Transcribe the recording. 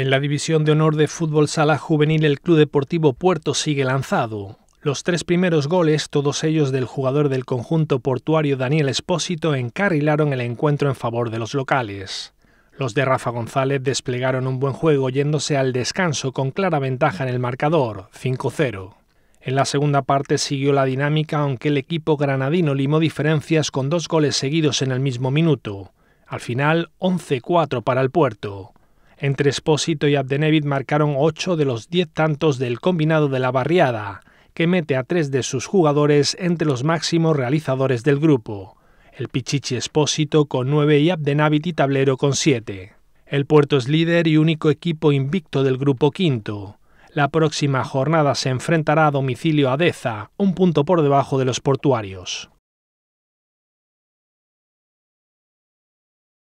En la División de Honor de Fútbol Sala Juvenil el Club Deportivo Puerto sigue lanzado. Los tres primeros goles, todos ellos del jugador del conjunto portuario Daniel Espósito, encarrilaron el encuentro en favor de los locales. Los de Rafa González desplegaron un buen juego yéndose al descanso con clara ventaja en el marcador, 5-0. En la segunda parte siguió la dinámica aunque el equipo granadino limó diferencias con dos goles seguidos en el mismo minuto. Al final, 11-4 para el puerto. Entre Espósito y Abdenevit marcaron 8 de los 10 tantos del combinado de la barriada, que mete a tres de sus jugadores entre los máximos realizadores del grupo. El Pichichi Espósito con 9 y Abdenavit y Tablero con 7. El Puerto es líder y único equipo invicto del grupo quinto. La próxima jornada se enfrentará a domicilio a Deza, un punto por debajo de los portuarios.